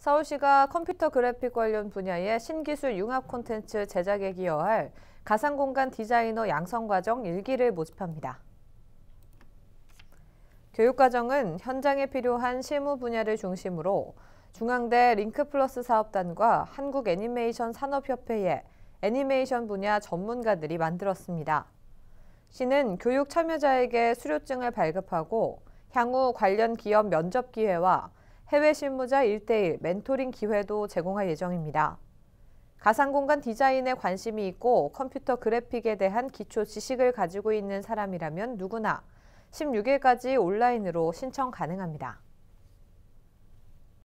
서울시가 컴퓨터 그래픽 관련 분야의 신기술 융합 콘텐츠 제작에 기여할 가상공간 디자이너 양성과정 일기를 모집합니다. 교육과정은 현장에 필요한 실무 분야를 중심으로 중앙대 링크플러스 사업단과 한국애니메이션 산업협회에 애니메이션 분야 전문가들이 만들었습니다. 시는 교육 참여자에게 수료증을 발급하고 향후 관련 기업 면접 기회와 해외 실무자 일대일 멘토링 기회도 제공할 예정입니다. 가상공간 디자인에 관심이 있고 컴퓨터 그래픽에 대한 기초 지식을 가지고 있는 사람이라면 누구나 16일까지 온라인으로 신청 가능합니다.